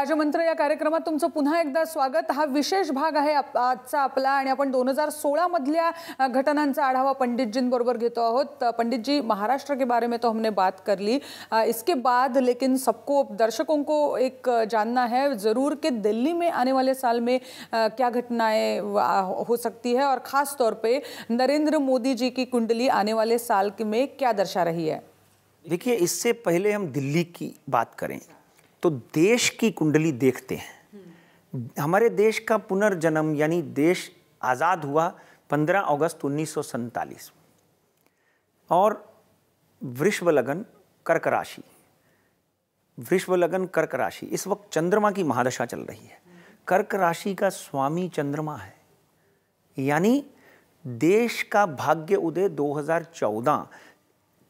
राजमंत्र या कार्यक्रम तुम पुनः एक स्वागत हा विशेष भाग है आज का अपला दोन हजार सोळामधल्या घटना आढावा बरबर घेतो आहोत जी महाराष्ट्र के बारे में तो हमने बात कर ली इसके बाद लेकिन सबको दर्शकों को एक जानना है ज़रूर कि दिल्ली में आने वाले साल में क्या घटनाएं हो सकती है और ख़ास तौर पर नरेंद्र मोदी जी की कुंडली आने वाले साल में क्या दर्शा रही है देखिए इससे पहले हम दिल्ली की बात करें तो देश की कुंडली देखते हैं हमारे देश का पुनर्जन्म यानी देश आज़ाद हुआ 15 अगस्त उन्नीस और वृषभ लगन कर्क राशि वृषभ लगन कर्क राशि इस वक्त चंद्रमा की महादशा चल रही है कर्क राशि का स्वामी चंद्रमा है यानी देश का भाग्य उदय 2014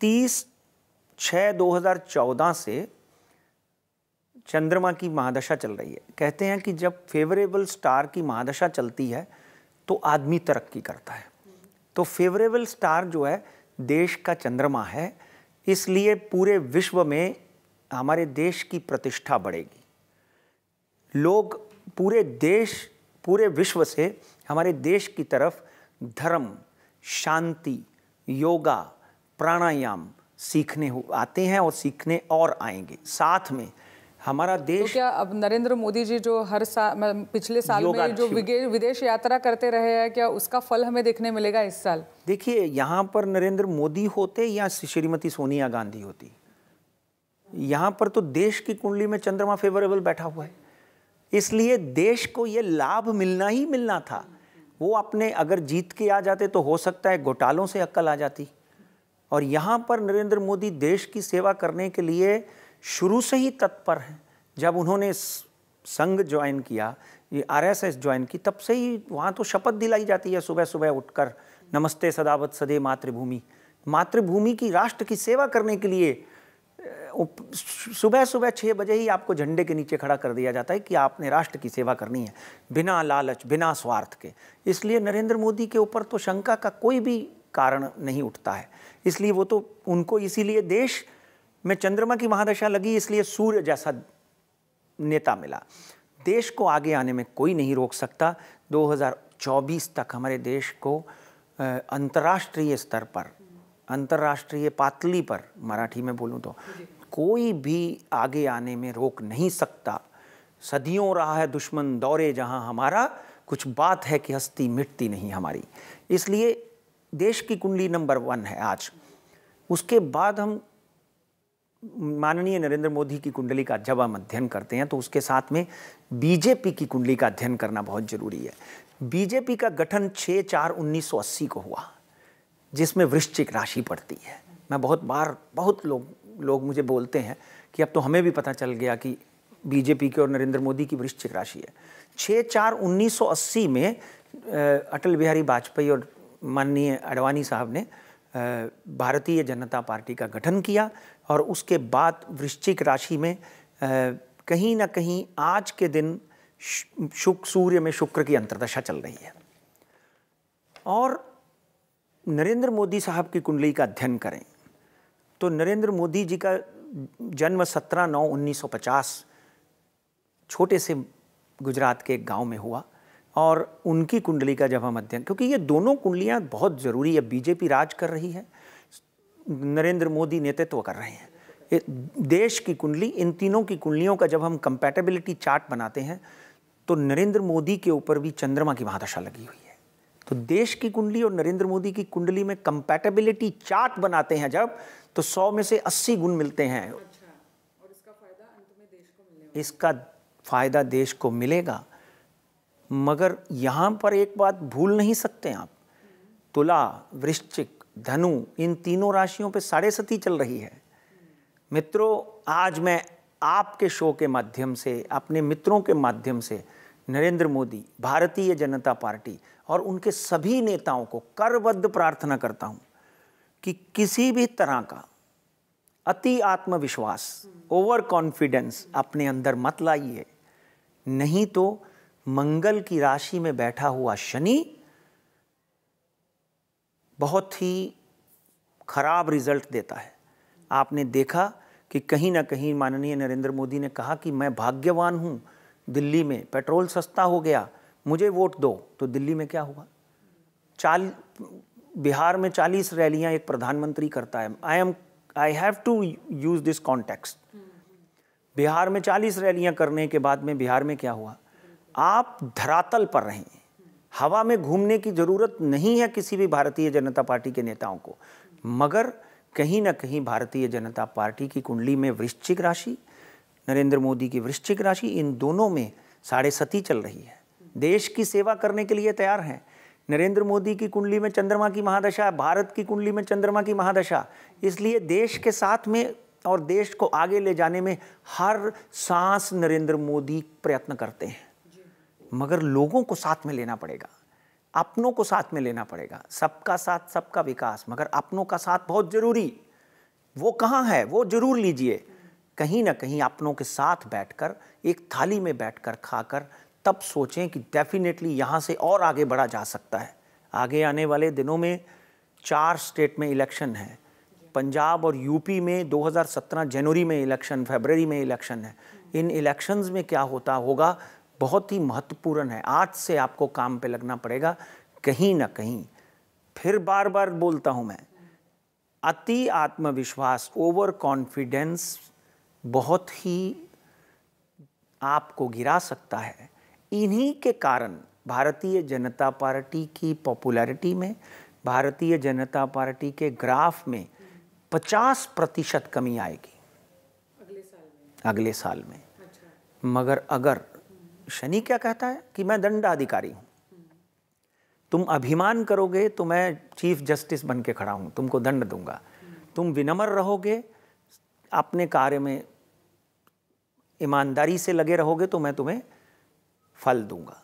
30 छः 2014 से चंद्रमा की महादशा चल रही है कहते हैं कि जब फेवरेबल स्टार की महादशा चलती है तो आदमी तरक्की करता है तो फेवरेबल स्टार जो है देश का चंद्रमा है इसलिए पूरे विश्व में हमारे देश की प्रतिष्ठा बढ़ेगी लोग पूरे देश पूरे विश्व से हमारे देश की तरफ धर्म शांति योगा प्राणायाम सीखने आते हैं और सीखने और आएंगे साथ में हमारा तो देश तो क्या अब नरेंद्र मोदी जी जो हर साल पिछले साल में जो विदेश यात्रा करते रहे हैं क्या उसका फल हमें देखने मिलेगा इस साल देखिए यहाँ पर नरेंद्र मोदी होते या श्रीमती सोनिया गांधी होती यहाँ पर तो देश की कुंडली में चंद्रमा फेवरेबल बैठा हुआ है इसलिए देश को ये लाभ मिलना ही मिलना था वो अपने अगर जीत के आ जाते तो हो सकता है घोटालों से अक्कल आ जाती और यहाँ पर नरेंद्र मोदी देश की सेवा करने के लिए शुरू से ही तत्पर हैं जब उन्होंने संघ ज्वाइन किया ये आरएसएस ज्वाइन की तब से ही वहाँ तो शपथ दिलाई जाती है सुबह सुबह उठकर नमस्ते सदावत सदे मातृभूमि मातृभूमि की राष्ट्र की सेवा करने के लिए सुबह सुबह छः बजे ही आपको झंडे के नीचे खड़ा कर दिया जाता है कि आपने राष्ट्र की सेवा करनी है बिना लालच बिना स्वार्थ के इसलिए नरेंद्र मोदी के ऊपर तो शंका का कोई भी कारण नहीं उठता है इसलिए वो तो उनको इसीलिए देश में चंद्रमा की महादशा लगी इसलिए सूर्य जैसा नेता मिला देश को आगे आने में कोई नहीं रोक सकता 2024 तक हमारे देश को अंतर्राष्ट्रीय स्तर पर अंतर्राष्ट्रीय पातली पर मराठी में बोलूँ तो कोई भी आगे आने में रोक नहीं सकता सदियों रहा है दुश्मन दौरे जहाँ हमारा कुछ बात है कि हस्ती मिटती नहीं हमारी इसलिए देश की कुंडली नंबर वन है आज उसके बाद हम माननीय नरेंद्र मोदी की कुंडली का जब हम अध्ययन करते हैं तो उसके साथ में बीजेपी की कुंडली का अध्ययन करना बहुत ज़रूरी है बीजेपी का गठन छः चार उन्नीस को हुआ जिसमें वृश्चिक राशि पड़ती है मैं बहुत बार बहुत लोग लोग मुझे बोलते हैं कि अब तो हमें भी पता चल गया कि बीजेपी की और नरेंद्र मोदी की वृश्चिक राशि है छः चार उन्नीस में अटल बिहारी वाजपेयी और माननीय अडवाणी साहब ने भारतीय जनता पार्टी का गठन किया और उसके बाद वृश्चिक राशि में कहीं ना कहीं आज के दिन शुक्र सूर्य में शुक्र की अंतर्दशा चल रही है और नरेंद्र मोदी साहब की कुंडली का अध्ययन करें तो नरेंद्र मोदी जी का जन्म 17 नौ 1950 छोटे से गुजरात के एक गांव में हुआ और उनकी कुंडली का जब हम अध्ययन क्योंकि ये दोनों कुंडलियाँ बहुत ज़रूरी है बीजेपी राज कर रही है नरेंद्र मोदी नेतृत्व कर रहे हैं देश की कुंडली इन तीनों की कुंडलियों का जब हम कंपैटिबिलिटी चार्ट बनाते हैं तो नरेंद्र मोदी के ऊपर भी चंद्रमा की महादशा लगी हुई है तो देश की कुंडली और नरेंद्र मोदी की कुंडली में कंपैटिबिलिटी चार्ट बनाते हैं जब तो सौ में से अस्सी गुण मिलते हैं अच्छा, और इसका फायदा इसका फायदा देश को मिलेगा मगर यहाँ पर एक बात भूल नहीं सकते आप तुला वृश्चिक धनु इन तीनों राशियों पे साढ़े सती चल रही है मित्रों आज मैं आपके शो के माध्यम से अपने मित्रों के माध्यम से नरेंद्र मोदी भारतीय जनता पार्टी और उनके सभी नेताओं को करबद्ध प्रार्थना करता हूँ कि किसी भी तरह का अति आत्मविश्वास ओवर कॉन्फिडेंस अपने अंदर मत लाइए नहीं तो मंगल की राशि में बैठा हुआ शनि बहुत ही खराब रिजल्ट देता है आपने देखा कि कहीं ना कहीं माननीय नरेंद्र मोदी ने कहा कि मैं भाग्यवान हूँ दिल्ली में पेट्रोल सस्ता हो गया मुझे वोट दो तो दिल्ली में क्या हुआ चाल बिहार में चालीस रैलियां एक प्रधानमंत्री करता है I am I have to use this context Bihar में चालीस रैलियां करने के बाद में बिहार में क्या हुआ आप धरातल पर रहें हवा में घूमने की ज़रूरत नहीं है किसी भी भारतीय जनता पार्टी के नेताओं को मगर कहीं ना कहीं भारतीय जनता पार्टी की कुंडली में वृश्चिक राशि नरेंद्र मोदी की वृश्चिक राशि इन दोनों में साढ़े सती चल रही है देश की सेवा करने के लिए तैयार हैं नरेंद्र मोदी की कुंडली में चंद्रमा की महादशा भारत की कुंडली में चंद्रमा की महादशा इसलिए देश के साथ में और देश को आगे ले जाने में हर सांस नरेंद्र मोदी प्रयत्न करते हैं मगर लोगों को साथ में लेना पड़ेगा अपनों को साथ में लेना पड़ेगा सबका साथ सबका विकास मगर अपनों का साथ बहुत ज़रूरी वो कहाँ है वो ज़रूर लीजिए कहीं ना कहीं अपनों के साथ बैठकर एक थाली में बैठकर खाकर तब सोचें कि डेफिनेटली यहाँ से और आगे बढ़ा जा सकता है आगे आने वाले दिनों में चार स्टेट में इलेक्शन है पंजाब और यूपी में 2017 जनवरी में इलेक्शन फरवरी में इलेक्शन है इन इलेक्शंस में क्या होता होगा बहुत ही महत्वपूर्ण है आज से आपको काम पे लगना पड़ेगा कहीं ना कहीं फिर बार बार बोलता हूँ मैं अति आत्मविश्वास ओवर कॉन्फिडेंस बहुत ही आपको गिरा सकता है इन्हीं के कारण भारतीय जनता पार्टी की पॉपुलैरिटी में भारतीय जनता पार्टी के ग्राफ में 50 प्रतिशत कमी आएगी अगले साल में अगले साल में अच्छा। मगर अगर शनि क्या कहता है कि मैं दंडाधिकारी हूं तुम अभिमान करोगे तो मैं चीफ जस्टिस बन के खड़ा हूं तुमको दंड दूंगा तुम विनम्र रहोगे अपने कार्य में ईमानदारी से लगे रहोगे तो मैं तुम्हें फल दूंगा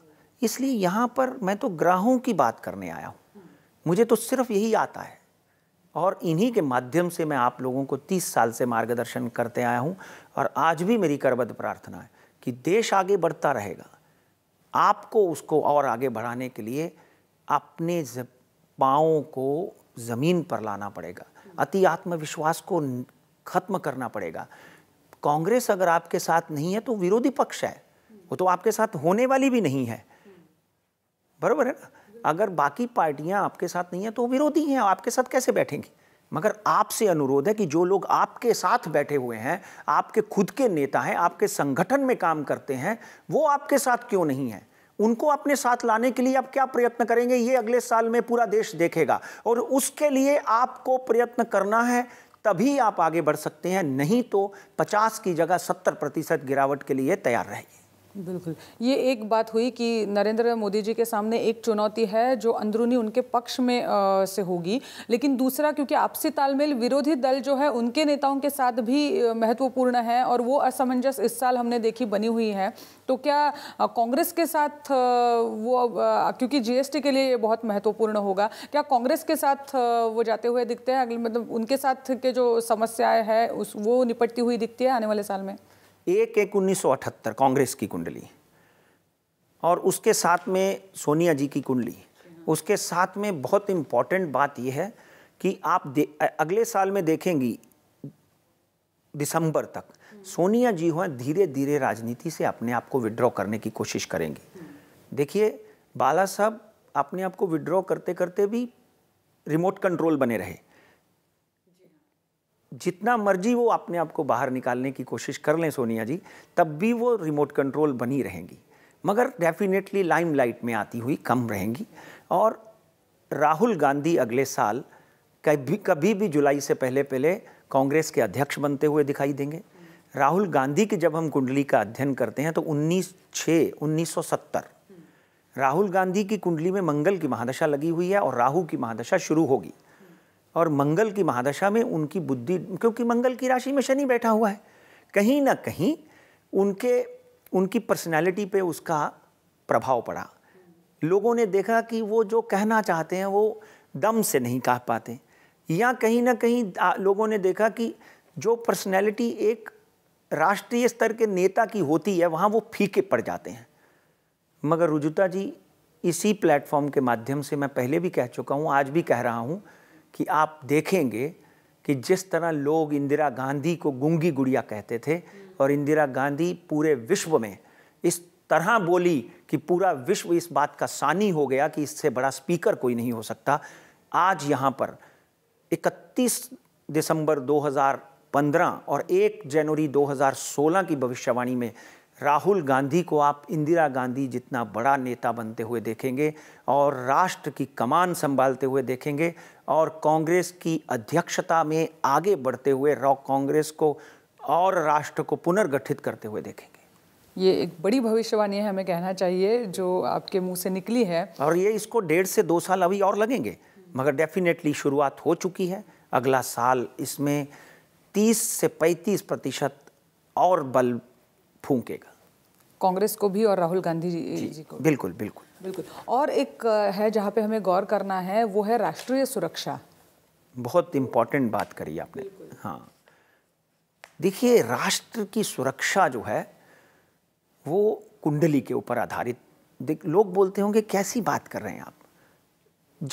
इसलिए यहां पर मैं तो ग्रहों की बात करने आया हूं मुझे तो सिर्फ यही आता है और इन्हीं के माध्यम से मैं आप लोगों को तीस साल से मार्गदर्शन करते आया हूं और आज भी मेरी करबद्ध प्रार्थना है कि देश आगे बढ़ता रहेगा आपको उसको और आगे बढ़ाने के लिए अपने पाँव को ज़मीन पर लाना पड़ेगा अति आत्मविश्वास को खत्म करना पड़ेगा कांग्रेस अगर आपके साथ नहीं है तो विरोधी पक्ष है वो तो आपके साथ होने वाली भी नहीं है बराबर है ना अगर बाकी पार्टियां आपके साथ नहीं है तो विरोधी हैं आपके साथ कैसे बैठेंगी मगर आपसे अनुरोध है कि जो लोग आपके साथ बैठे हुए हैं आपके खुद के नेता हैं आपके संगठन में काम करते हैं वो आपके साथ क्यों नहीं है उनको अपने साथ लाने के लिए आप क्या प्रयत्न करेंगे ये अगले साल में पूरा देश देखेगा और उसके लिए आपको प्रयत्न करना है तभी आप आगे बढ़ सकते हैं नहीं तो 50 की जगह 70 प्रतिशत गिरावट के लिए तैयार रहेगी बिल्कुल ये एक बात हुई कि नरेंद्र मोदी जी के सामने एक चुनौती है जो अंदरूनी उनके पक्ष में आ, से होगी लेकिन दूसरा क्योंकि आपसी तालमेल विरोधी दल जो है उनके नेताओं के साथ भी महत्वपूर्ण है और वो असमंजस इस साल हमने देखी बनी हुई है तो क्या कांग्रेस के साथ वो क्योंकि जीएसटी के लिए बहुत महत्वपूर्ण होगा क्या कांग्रेस के साथ वो जाते हुए दिखते हैं अगले मतलब उनके साथ के जो समस्याएं हैं उस वो निपटती हुई दिखती है आने वाले साल में एक एक उन्नीस कांग्रेस की कुंडली और उसके साथ में सोनिया जी की कुंडली उसके साथ में बहुत इम्पॉर्टेंट बात यह है कि आप अगले साल में देखेंगी दिसंबर तक सोनिया जी हुआ धीरे धीरे राजनीति से अपने आप को विड्रॉ करने की कोशिश करेंगी देखिए बाला साहब अपने आप को विड्रॉ करते करते भी रिमोट कंट्रोल बने रहे जितना मर्जी वो अपने आप को बाहर निकालने की कोशिश कर लें सोनिया जी तब भी वो रिमोट कंट्रोल बनी रहेंगी मगर डेफिनेटली लाइमलाइट में आती हुई कम रहेंगी और राहुल गांधी अगले साल कभी कभी भी जुलाई से पहले पहले कांग्रेस के अध्यक्ष बनते हुए दिखाई देंगे राहुल गांधी की जब हम कुंडली का अध्ययन करते हैं तो उन्नीस छः उन्नीस राहुल गांधी की कुंडली में मंगल की महादशा लगी हुई है और राहु की महादशा शुरू होगी और मंगल की महादशा में उनकी बुद्धि क्योंकि मंगल की राशि में शनि बैठा हुआ है कहीं ना कहीं उनके उनकी पर्सनैलिटी पे उसका प्रभाव पड़ा लोगों ने देखा कि वो जो कहना चाहते हैं वो दम से नहीं कह पाते या कहीं ना कहीं लोगों ने देखा कि जो पर्सनैलिटी एक राष्ट्रीय स्तर के नेता की होती है वहाँ वो फीके पड़ जाते हैं मगर रुजुता जी इसी प्लेटफॉर्म के माध्यम से मैं पहले भी कह चुका हूँ आज भी कह रहा हूँ कि आप देखेंगे कि जिस तरह लोग इंदिरा गांधी को गुंगी गुड़िया कहते थे और इंदिरा गांधी पूरे विश्व में इस तरह बोली कि पूरा विश्व इस बात का सानी हो गया कि इससे बड़ा स्पीकर कोई नहीं हो सकता आज यहाँ पर 31 दिसंबर 2015 और 1 जनवरी 2016 की भविष्यवाणी में राहुल गांधी को आप इंदिरा गांधी जितना बड़ा नेता बनते हुए देखेंगे और राष्ट्र की कमान संभालते हुए देखेंगे और कांग्रेस की अध्यक्षता में आगे बढ़ते हुए रॉक कांग्रेस को और राष्ट्र को पुनर्गठित करते हुए देखेंगे ये एक बड़ी भविष्यवाणी है हमें कहना चाहिए जो आपके मुंह से निकली है और ये इसको डेढ़ से दो साल अभी और लगेंगे मगर डेफिनेटली शुरुआत हो चुकी है अगला साल इसमें 30 से 35 प्रतिशत और बल फूकेगा कांग्रेस को भी और राहुल गांधी जी, जी को बिल्कुल बिल्कुल बिल्कुल और एक है जहाँ पे हमें गौर करना है वो है राष्ट्रीय सुरक्षा बहुत इम्पोर्टेंट बात करी आपने हाँ देखिए राष्ट्र की सुरक्षा जो है वो कुंडली के ऊपर आधारित देख लोग बोलते होंगे कैसी बात कर रहे हैं आप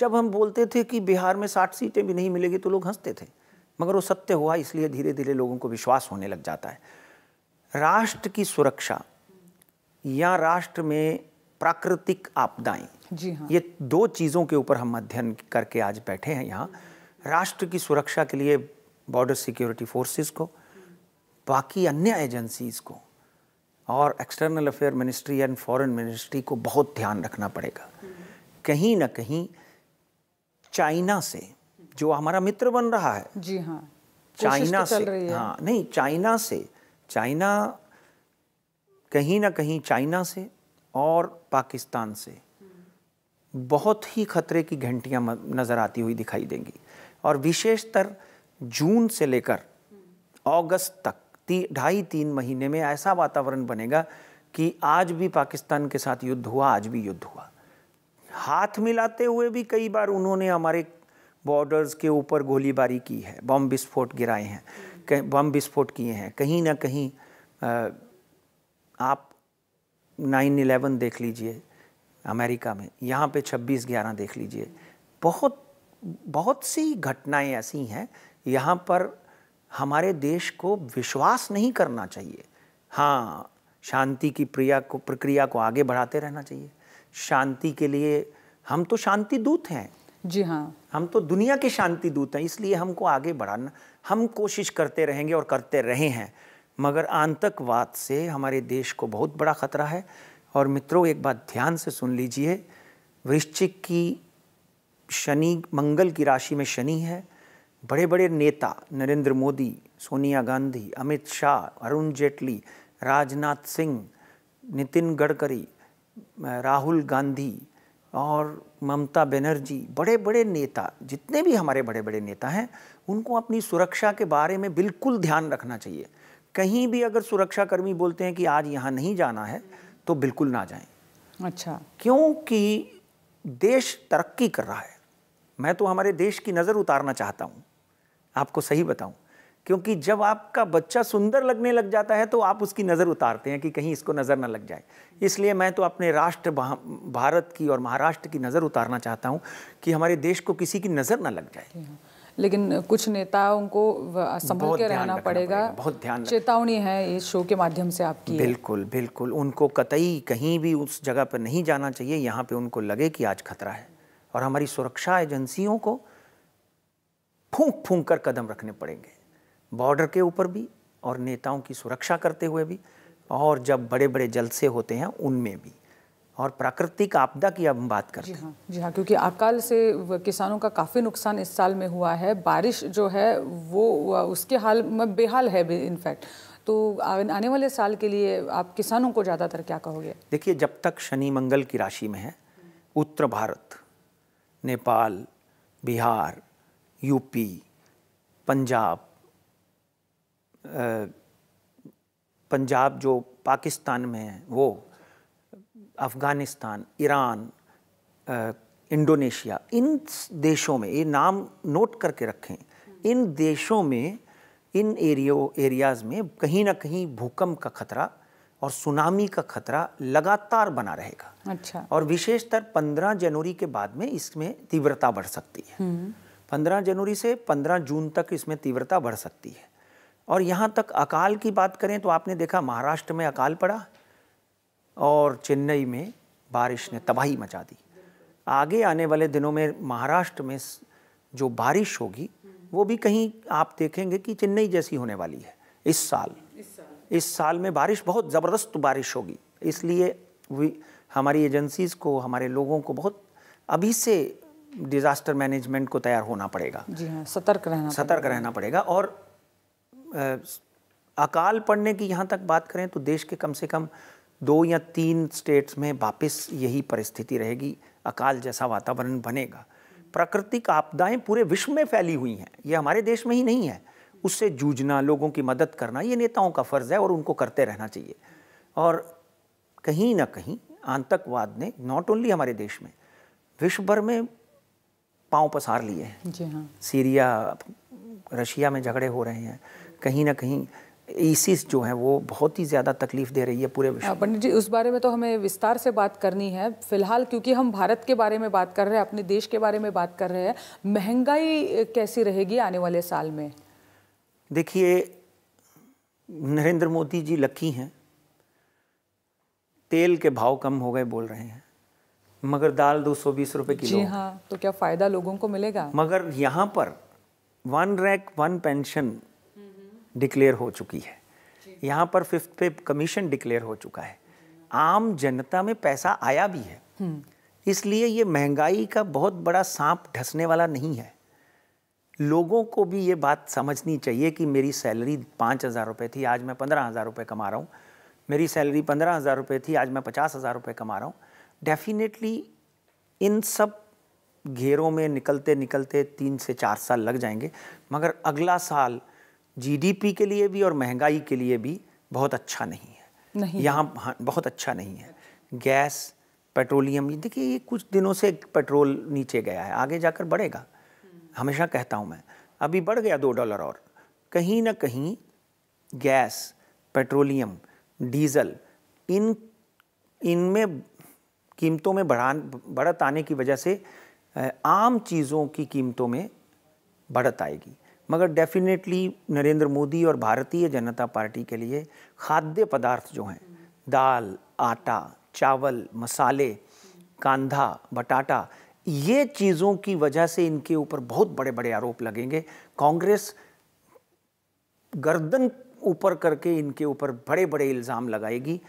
जब हम बोलते थे कि बिहार में साठ सीटें भी नहीं मिलेगी तो लोग हंसते थे मगर वो सत्य हुआ इसलिए धीरे धीरे लोगों को विश्वास होने लग जाता है राष्ट्र की सुरक्षा या राष्ट्र में प्राकृतिक आपदाएं जी हाँ। ये दो चीज़ों के ऊपर हम अध्ययन करके आज बैठे हैं यहाँ राष्ट्र की सुरक्षा के लिए बॉर्डर सिक्योरिटी फोर्सेस को बाकी अन्य एजेंसीज को और external affair ministry and foreign ministry को बहुत ध्यान रखना पड़ेगा कहीं ना कहीं चाइना से जो हमारा मित्र बन रहा है जी हाँ चाइना तो से हाँ नहीं चाइना से चाइना कहीं ना कहीं चाइना से और पाकिस्तान से बहुत ही खतरे की घंटियां नज़र आती हुई दिखाई देंगी और विशेषतर जून से लेकर अगस्त तक ती ढाई तीन महीने में ऐसा वातावरण बनेगा कि आज भी पाकिस्तान के साथ युद्ध हुआ आज भी युद्ध हुआ हाथ मिलाते हुए भी कई बार उन्होंने हमारे बॉर्डर्स के ऊपर गोलीबारी की है बम विस्फोट गिराए हैं बम विस्फोट किए हैं कहीं ना कहीं आ, आप नाइन इलेवन देख लीजिए अमेरिका में यहाँ पे छब्बीस ग्यारह देख लीजिए बहुत बहुत सी घटनाएं ऐसी हैं यहाँ पर हमारे देश को विश्वास नहीं करना चाहिए हाँ शांति की प्रिया को प्रक्रिया को आगे बढ़ाते रहना चाहिए शांति के लिए हम तो शांति दूत हैं जी हाँ हम तो दुनिया के शांति दूत हैं इसलिए हमको आगे बढ़ाना हम कोशिश करते रहेंगे और करते रहे हैं मगर आतंकवाद से हमारे देश को बहुत बड़ा खतरा है और मित्रों एक बात ध्यान से सुन लीजिए वृश्चिक की शनि मंगल की राशि में शनि है बड़े बड़े नेता नरेंद्र मोदी सोनिया गांधी अमित शाह अरुण जेटली राजनाथ सिंह नितिन गडकरी राहुल गांधी और ममता बनर्जी बड़े बड़े नेता जितने भी हमारे बड़े बड़े नेता हैं उनको अपनी सुरक्षा के बारे में बिल्कुल ध्यान रखना चाहिए कहीं भी अगर सुरक्षाकर्मी बोलते हैं कि आज यहाँ नहीं जाना है तो बिल्कुल ना जाएं अच्छा क्योंकि देश तरक्की कर रहा है मैं तो हमारे देश की नज़र उतारना चाहता हूँ आपको सही बताऊँ क्योंकि जब आपका बच्चा सुंदर लगने लग जाता है तो आप उसकी नज़र उतारते हैं कि कहीं इसको नज़र ना लग जाए इसलिए मैं तो अपने राष्ट्र भारत की और महाराष्ट्र की नज़र उतारना चाहता हूँ कि हमारे देश को किसी की नज़र ना लग जाए लेकिन कुछ नेताओं को संभल के रहना पड़ेगा।, पड़ेगा बहुत ध्यान चेतावनी है इस शो के माध्यम से आपकी बिल्कुल बिल्कुल उनको कतई कहीं भी उस जगह पर नहीं जाना चाहिए यहाँ पे उनको लगे कि आज खतरा है और हमारी सुरक्षा एजेंसियों को फूंक फूंक कर कदम रखने पड़ेंगे बॉर्डर के ऊपर भी और नेताओं की सुरक्षा करते हुए भी और जब बड़े बड़े जलसे होते हैं उनमें भी और प्राकृतिक आपदा की अब हम बात करते हैं जी हाँ जी हाँ क्योंकि अकाल से किसानों का काफ़ी नुकसान इस साल में हुआ है बारिश जो है वो उसके हाल में बेहाल है इनफैक्ट तो आने वाले साल के लिए आप किसानों को ज़्यादातर क्या कहोगे देखिए जब तक शनि मंगल की राशि में है उत्तर भारत नेपाल बिहार यूपी पंजाब पंजाब जो पाकिस्तान में है वो अफ़गानिस्तान ईरान इंडोनेशिया इन देशों में ये नाम नोट करके रखें इन देशों में इन एरियो एरियाज़ में कहीं ना कहीं भूकंप का खतरा और सुनामी का खतरा लगातार बना रहेगा अच्छा और विशेषतर 15 जनवरी के बाद में इसमें तीव्रता बढ़ सकती है 15 हम्म। जनवरी से 15 जून तक इसमें तीव्रता बढ़ सकती है और यहाँ तक अकाल की बात करें तो आपने देखा महाराष्ट्र में अकाल पड़ा और चेन्नई में बारिश ने तबाही मचा दी आगे आने वाले दिनों में महाराष्ट्र में जो बारिश होगी वो भी कहीं आप देखेंगे कि चेन्नई जैसी होने वाली है इस साल इस साल, में बारिश बहुत ज़बरदस्त बारिश होगी इसलिए हमारी एजेंसीज़ को हमारे लोगों को बहुत अभी से डिज़ास्टर मैनेजमेंट को तैयार होना पड़ेगा जी हाँ सतर्क रहना सतर्क रहना पड़ेगा और अकाल पड़ने की यहाँ तक बात करें तो देश के कम से कम दो या तीन स्टेट्स में वापस यही परिस्थिति रहेगी अकाल जैसा वातावरण बनेगा प्राकृतिक आपदाएं पूरे विश्व में फैली हुई हैं ये हमारे देश में ही नहीं है उससे जूझना लोगों की मदद करना ये नेताओं का फ़र्ज़ है और उनको करते रहना चाहिए और कहीं ना कहीं आतंकवाद ने नॉट ओनली हमारे देश में विश्व भर में पांव पसार लिए हैं जी हाँ सीरिया रशिया में झगड़े हो रहे हैं कहीं ना कहीं ईसीस e जो है वो बहुत ही ज़्यादा तकलीफ दे रही है पूरे विश्व हाँ, पंडित जी उस बारे में तो हमें विस्तार से बात करनी है फिलहाल क्योंकि हम भारत के बारे में बात कर रहे हैं अपने देश के बारे में बात कर रहे हैं महंगाई कैसी रहेगी आने वाले साल में देखिए नरेंद्र मोदी जी लकी हैं तेल के भाव कम हो गए बोल रहे हैं मगर दाल दो सौ बीस रुपये किलो जी हाँ तो क्या फ़ायदा लोगों को मिलेगा मगर यहाँ पर one rank one pension declare हो चुकी है यहाँ पर फिफ्थ पे कमीशन डिक्लेयर हो चुका है आम जनता में पैसा आया भी है हम्म। इसलिए ये महंगाई का बहुत बड़ा सांप ढसने वाला नहीं है लोगों को भी ये बात समझनी चाहिए कि मेरी सैलरी पाँच हज़ार रुपये थी आज मैं पंद्रह हज़ार रुपये कमा रहा हूँ मेरी सैलरी पंद्रह हज़ार रुपये थी आज मैं पचास हज़ार रुपये कमा रहा हूँ डेफिनेटली इन सब घेरों में निकलते निकलते तीन से चार साल लग जाएंगे मगर अगला साल जीडीपी के लिए भी और महंगाई के लिए भी बहुत अच्छा नहीं है नहीं यहाँ हाँ, बहुत अच्छा नहीं है गैस पेट्रोलियम ये देखिए ये कुछ दिनों से पेट्रोल नीचे गया है आगे जाकर बढ़ेगा हमेशा कहता हूँ मैं अभी बढ़ गया दो डॉलर और कहीं ना कहीं गैस पेट्रोलियम डीजल इन इनमें कीमतों में बढ़ा बढ़त आने की वजह से आम चीज़ों की कीमतों में बढ़त आएगी मगर डेफिनेटली नरेंद्र मोदी और भारतीय जनता पार्टी के लिए खाद्य पदार्थ जो हैं दाल आटा चावल मसाले कांधा बटाटा ये चीज़ों की वजह से इनके ऊपर बहुत बड़े बड़े आरोप लगेंगे कांग्रेस गर्दन ऊपर करके इनके ऊपर बड़े बड़े इल्ज़ाम लगाएगी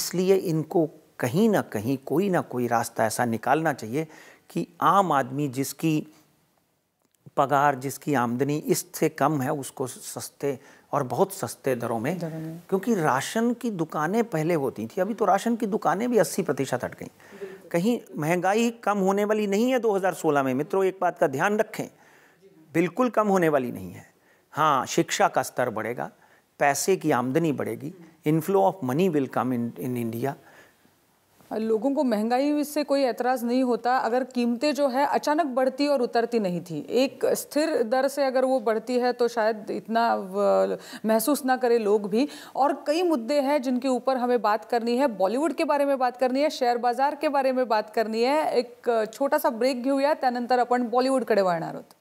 इसलिए इनको कहीं ना कहीं कोई ना कोई रास्ता ऐसा निकालना चाहिए कि आम आदमी जिसकी पगार जिसकी आमदनी इससे कम है उसको सस्ते और बहुत सस्ते दरों में क्योंकि राशन की दुकानें पहले होती थी अभी तो राशन की दुकानें भी 80 प्रतिशत हट गई कहीं महंगाई कम होने वाली नहीं है 2016 में मित्रों एक बात का ध्यान रखें बिल्कुल कम होने वाली नहीं है हाँ शिक्षा का स्तर बढ़ेगा पैसे की आमदनी बढ़ेगी inflow of money will come in in India लोगों को महंगाई से कोई एतराज़ नहीं होता अगर कीमतें जो है अचानक बढ़ती और उतरती नहीं थी एक स्थिर दर से अगर वो बढ़ती है तो शायद इतना महसूस ना करें लोग भी और कई मुद्दे हैं जिनके ऊपर हमें बात करनी है बॉलीवुड के बारे में बात करनी है शेयर बाजार के बारे में बात करनी है एक छोटा सा ब्रेक घूया त्यानंतर अपन बॉलिवूडकडे वळणार आहोत